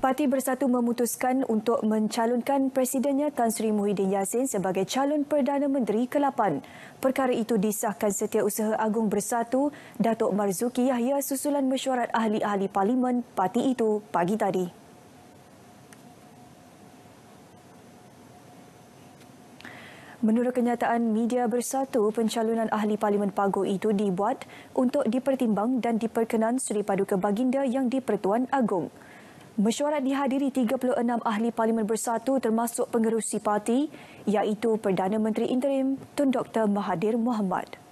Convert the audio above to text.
Parti Bersatu memutuskan untuk mencalonkan Presidennya Tan Sri Muhyiddin Yassin sebagai calon Perdana Menteri ke-8. Perkara itu disahkan Setiausaha Agung Bersatu, Datuk Marzuki Yahya susulan mesyuarat ahli-ahli parlimen parti itu pagi tadi. Menurut kenyataan media bersatu, pencalonan ahli parlimen Pago itu dibuat untuk dipertimbang dan diperkenan Seri Paduka Baginda yang di-Pertuan Agong. Mesyuarat dihadiri 36 ahli Parlimen Bersatu termasuk pengerusi parti iaitu Perdana Menteri Interim Tun Dr Mahathir Mohamad.